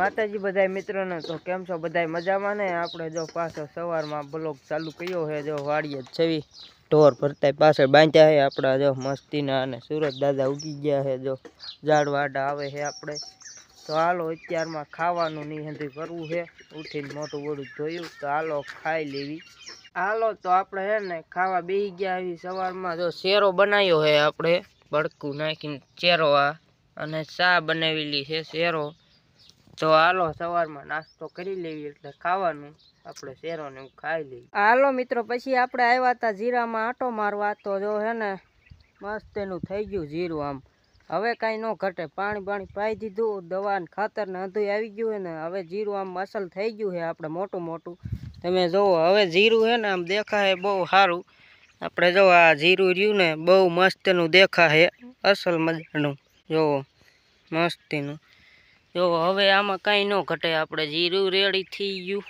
માતાજી બધા મિત્રોને તો કેમ છો બધા મજામાં ને આપણે જો પાછો સવારમાં બ્લોગ ચાલુ કયો છે જો વાડીએ છવી ઢોર ભરતા પાછળ બાંધ્યા છે આપણા જો મસ્તીના અને સુરત દાદા ઉગી ગયા છે જો ઝાડ આવે છે આપણે તો હાલો અત્યારમાં ખાવાનું નિહંધી કરવું છે ઉઠીને મોટું બોડું જોયું તો હાલો ખાઈ લેવી હાલો તો આપણે હે ને ખાવા બેસી ગયા આવી સવારમાં જો શેરો બનાવ્યો છે આપણે ભડકું નાખીને ચેરો આ અને ચા બનાવેલી છે શેરો તો હાલો સવારમાં નાસ્તો કરી લેવી એટલે ખાવાનું આપણે શેરોને એવું ખાઈ લઈએ હાલો મિત્રો પછી આપણે આવ્યા હતા જીરામાં આટો મારવા તો જો હે ને મસ્ત એનું થઈ ગયું જીરું આમ હવે કાંઈ ન ઘટે પાણી પાણી પાઈ દીધું દવા ને ખાતર ને અંધું આવી ગયું હે ને હવે જીરું આમ અસલ થઈ ગયું છે આપણે મોટું મોટું તમે જુઓ હવે જીરું હે ને આમ દેખાય બહુ સારું આપણે જો આ જીરું રહ્યું ને બહુ મસ્તનું દેખાય અસલ મજાનું જુઓ મસ્તીનું જો હવે આમાં કાંઈ ન ઘટે આપણે જીરું રેડી થઈ ગયું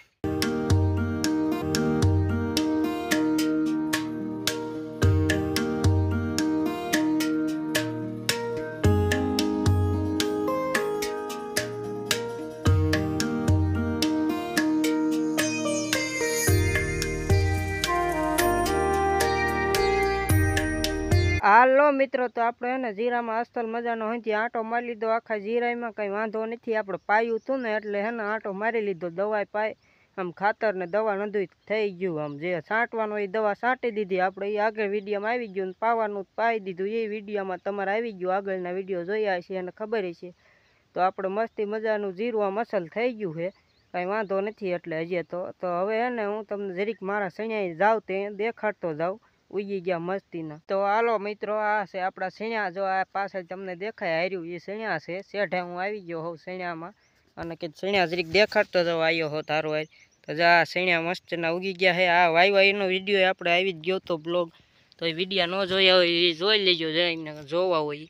હેલો મિત્રો તો આપણે એને જીરામાં અસ્તલ મજાનો ત્યાં આંટો મારી લીધો આખા જીરામાં કંઈ વાંધો નથી આપણે પાયું હતું ને એટલે હેને આંટો મારી લીધો દવાય પાય આમ ખાતર ને દવા નોંધવી થઈ ગયું આમ જે છાંટવાનું એ દવા છાંટી દીધી આપણે એ આગળ વિડીયોમાં આવી ગયું ને પાવાનું પાઈ દીધું એ વિડીયોમાં તમારે આવી ગયું આગળના વિડીયો જોયા છે એને ખબર છે તો આપણે મસ્તી મજાનું જીરું આમ અસલ થઈ ગયું છે કાંઈ વાંધો નથી એટલે હજી તો તો હવે હે હું તમને જરીક મારા સણિયાએ જાઉં તે દેખાડતો જાઉં ઉગી ગયા મસ્તીના તો હાલો મિત્રો આ છે આપણા શીણ્યા જો આ પાછળ તમને દેખાય હાર્યું એ શીણ્યા છે શેઢે હું આવી ગયો હોઉં શીણ્યામાં અને કે શીણ્યા જરીક દેખાડતો જો આવ્યો હો તારો હાર તો જો આ શીણ્યા મસ્તીના ઉગી ગયા છે આ વાઈ વાઈનો વિડીયો આપણે આવી જ ગયો હતો બ્લોગ તો એ વિડીયા ન જોયા હોય એ જોઈ લેજો જઈને જોવા હોય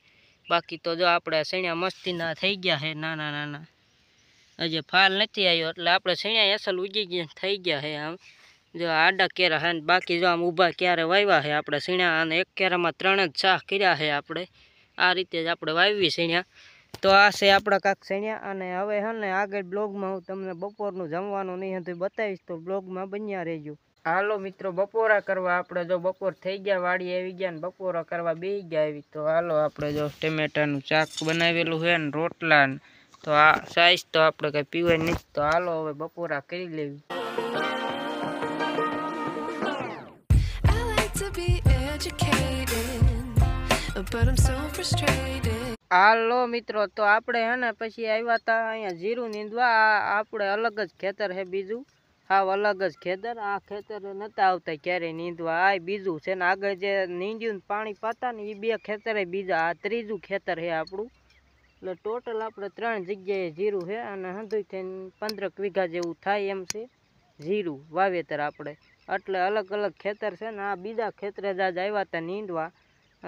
બાકી તો જો આપણે શીણ્યા મસ્તીના થઈ ગયા છે નાના નાના હજી ફાલ નથી આવ્યો એટલે આપણે શીણ્યા એસલ ઉગી ગયા થઈ ગયા છે આમ જો આડા કેરા હે ને બાકી જો આમ ઊભા ક્યારે વાવ્યા છે આપણે સીણા અને એક કેરામાં ત્રણ જ ચાહ કર્યા છે આપણે આ રીતે જ આપણે વાવી સીણ્યા તો આ છે આપણા કાંક સૈણ્યા અને હવે હે ને આગળ બ્લોગમાં હું તમને બપોરનું જમવાનું નહીં હતું બતાવીશ તો બ્લોગમાં બન્યા રહેજો હાલો મિત્રો બપોરા કરવા આપણે જો બપોર થઈ ગયા વાડી આવી ગયા ને બપોરા કરવા બે ગયા આવી તો હાલો આપણે જો ટમેટાનું ચાક બનાવેલું છે ને રોટલા તો આ સાઈઝ તો આપણે કંઈ પીવાય નહીં તો હાલો હવે બપોરા કરી લેવી हेलो मित्रों तो આપણે હે ને પછી આયાતા અહીંયા જીરું નીંદવા આપણે અલગ જ ખેતર છે બીજું હા અલગ જ ખેતર આ ખેતર નતા આવતા ક્યારે નીંદવા આ બીજું છે ને આગળ જે નીંદ્યું ને પાણી પાતા ને ઈ બે ખેતરે બીજો આ ત્રીજું ખેતર છે આપડું એટલે ટોટલ આપણે ત્રણ જગ્યાએ જીરું છે અને સંતોઈ થઈ 15 કવિગા જેવું થાય એમ છે જીરું વાવેતર આપણે એટલે અલગ અલગ ખેતર છે ને આ બીજું ખેતરે જા જ આવ્યાતા નીંદવા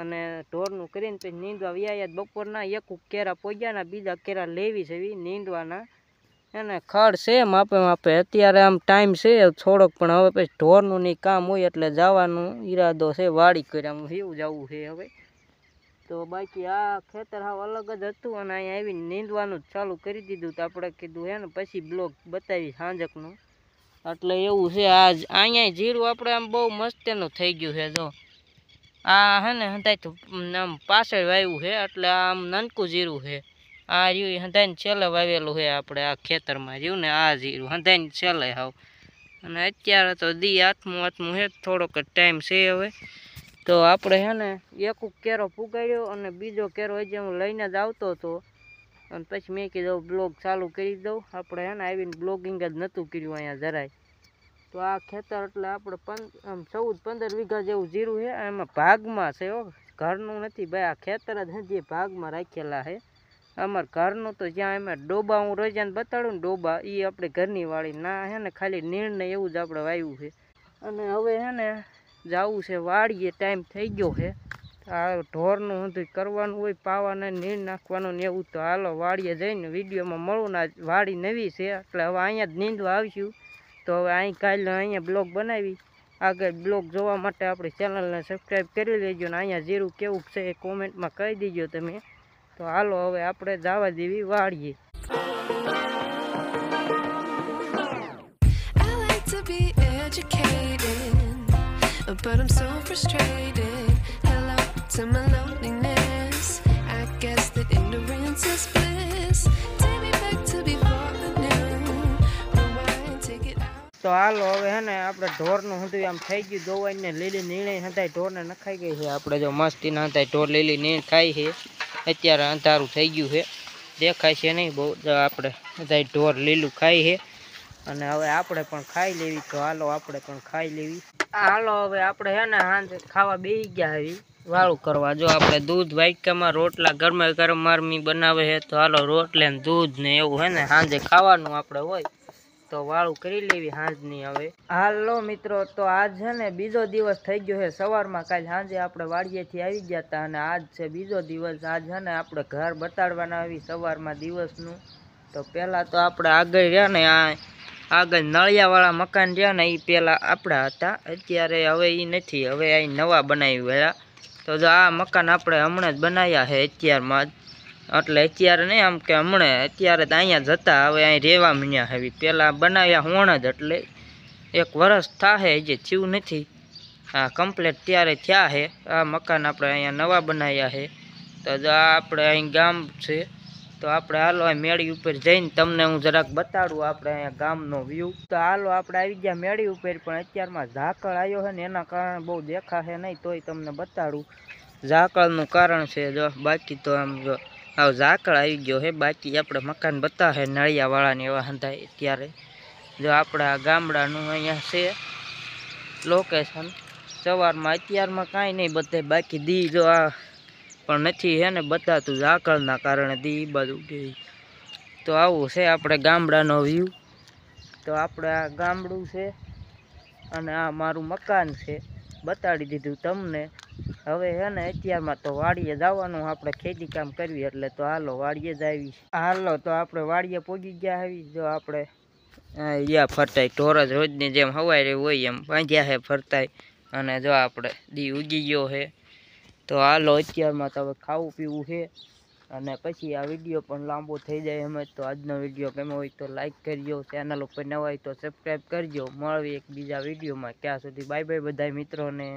અને ઢોરનું કરીને પછી નીંદવા વ્યાયા બપોરના એક કેરા પોગ્યાના બીજા કેરા લેવી છે નીંદવાના એને ખાડ છે માપે માપે અત્યારે આમ ટાઈમ છે થોડોક પણ હવે પછી ઢોરનું નહીં કામ હોય એટલે જવાનું ઈરાદો છે વાડી કર્યા એવું જવું છે હવે તો બાકી આ ખેતર હાવ અલગ જ હતું અને અહીંયા આવીને નીંદવાનું ચાલુ કરી દીધું તો આપણે કીધું હે ને પછી બ્લોક બતાવી સાંજકનું એટલે એવું છે આ અહીંયા જીરું આપણે આમ બહુ મસ્ત એનું થઈ ગયું છે જો આ હે ને હંધાઈ આમ પાછળ વાવ્યું છે એટલે આમ નનકું જીરું છે આ રહ્યું હંધાઈને છેલ્લે વાવેલું છે આપણે આ ખેતરમાં રહ્યું ને આ જીરું હંધાઈને છેલ્લે હાવ અને અત્યારે તો દી હાથમું હાથમું છે થોડોક જ ટાઈમ છે હવે તો આપણે હે ને એક કેરો ફુગાડ્યો અને બીજો કેરો હજી હું લઈને જ આવતો હતો અને પછી મેં કીધું બ્લોગ ચાલુ કરી દઉં આપણે હે ને આવીને બ્લોગિંગ જ નહોતું કર્યું અહીંયા જરાય તો આ ખેતર એટલે આપણે પંદ ચૌદ પંદર વીઘા જેવું જીરું છે એમાં ભાગમાં છે ઓ ઘરનું નથી ભાઈ આ ખેતર જ હજી ભાગમાં રાખેલા છે અમારા ઘરનું તો જ્યાં એમાં ડોબા હું રોજાને બતાડું ને ડોબા એ આપણે ઘરની વાળી ના છે ને ખાલી નીણને એવું જ આપણે વાવ્યું છે અને હવે છે ને જવું છે વાળીએ ટાઈમ થઈ ગયો છે આ ઢોરનું ઊંધું કરવાનું હોય પાવાને નીર નાખવાનું ને એવું તો હાલો વાળીએ જઈને વિડીયોમાં મળું ને વાડી નવી છે એટલે હવે અહીંયા જ નીંદવા આવશું તો હવે આઈ કાલ આયા બ્લોગ બનાવી આગળ બ્લોગ જોવા માટે આપડે ચેનલ ને સબ્સ્ક્રાઇબ કરી લેજો અને આયા જીરૂ કેવું છે એ કમેન્ટ માં કહી દીજો તમે તો હાલો હવે આપણે જવા દેવી વાડીએ I like to be educated but I'm so frustrated hello some lovely તો હાલો હવે હે ને આપણે ઢોરનું હતું આમ થઈ ગયું દોવાઈને લીલી નીળી હંતાય ઢોરને નખાઈ ગઈ છે આપણે જો મસ્તીને હંતાય ઢોર લીલી નીણ ખાઈ છે અત્યારે અંધારું થઈ ગયું છે દેખાય છે નહીં બહુ આપણે હંતાય ઢોર લીલું ખાઈ છે અને હવે આપણે પણ ખાઈ લેવી તો હાલો આપણે પણ ખાઈ લેવી હાલો હવે આપણે હે ને હાંજ ખાવા બેસી ગયા આવી વાળું કરવા જો આપણે દૂધ વાઇકામાં રોટલા ગરમે ગરમ મારમી બનાવે છે તો હાલો રોટલા ને દૂધ ને એવું હે ને સાંજે ખાવાનું આપણે હોય તો વાળું કરી લેવી સાંજની હવે હાલો મિત્રો તો આજ છે ને બીજો દિવસ થઈ ગયો છે સવારમાં કાલ સાંજે આપણે વાડીએથી આવી ગયા હતા અને આજ છે બીજો દિવસ આજ છે ને આપણે ઘર બતાડવાના આવી સવારમાં દિવસનું તો પહેલાં તો આપણે આગળ રહ્યા ને આ આગળ નળિયાવાળા મકાન રહ્યા ને એ પહેલાં આપણા હતા અત્યારે હવે એ નથી હવે અહીં નવા બનાવ્યું રહ્યા તો જો આ મકાન આપણે હમણાં જ બનાવ્યા છે અત્યારમાં એટલે અત્યારે નહીં આમ કે હમણે અત્યારે તો અહીંયા જતા હવે અહીં રહેવા મીણ્યા હવે પહેલાં બનાવ્યા હોણ જ એટલે એક વરસ થાહે જે થયું નથી આ કમ્પ્લેટ ત્યારે થયા છે આ મકાન આપણે અહીંયા નવા બનાવ્યા છે તો જો આપણે અહીં ગામ છે તો આપણે હાલો અહીં મેળી ઉપર જઈને તમને હું જરાક બતાડું આપણે અહીંયા ગામનો વ્યૂ તો હાલો આપણે આવી ગયા મેળી ઉપર પણ અત્યારમાં ઝાકળ આવ્યો છે ને એના કારણે બહુ દેખાશે નહીં તોય તમને બતાડું ઝાકળનું કારણ છે જો બાકી તો આમ જો આવ ઝાકળ આવી ગયો હે બાકી આપણે મકાન બતાવે નળિયાવાળાને એવા હંધાય ત્યારે જો આપણા ગામડાનું અહીંયા છે લોકેશન સવારમાં અત્યારમાં કાંઈ નહીં બધે બાકી દી જો આ પણ નથી હે ને બતાતું ઝાકળના કારણે દી બાજુ ગઈ તો આવું છે આપણે ગામડાનો વ્યૂ તો આપણે આ ગામડું છે અને આ મારું મકાન છે બતાડી દીધું તમને હવે હે ને અત્યારમાં તો વાડીએ જવાનું આપણે ખેતી કામ કરવી એટલે તો હાલો વાડીએ જ આવી હાલો તો આપણે વાડીએ પોગી ગયા આવી જો આપણે યા ફરતાય ઢોરજ રોજની જેમ હવાઈ હોય એમ બાંધ્યા છે ફરતાય અને જો આપણે દી ઉગી ગયો છે તો હાલો અત્યારમાં તો હવે ખાવું પીવું છે અને પછી આ વિડીયો પણ લાંબો થઈ જાય એમ તો આજનો વિડીયો કેમ હોય તો લાઇક કરજો ચેનલ ઉપર નવા હોય તો સબસ્ક્રાઈબ કરજો મળવી એક બીજા વિડીયોમાં ક્યાં સુધી બાય બાય બધા મિત્રોને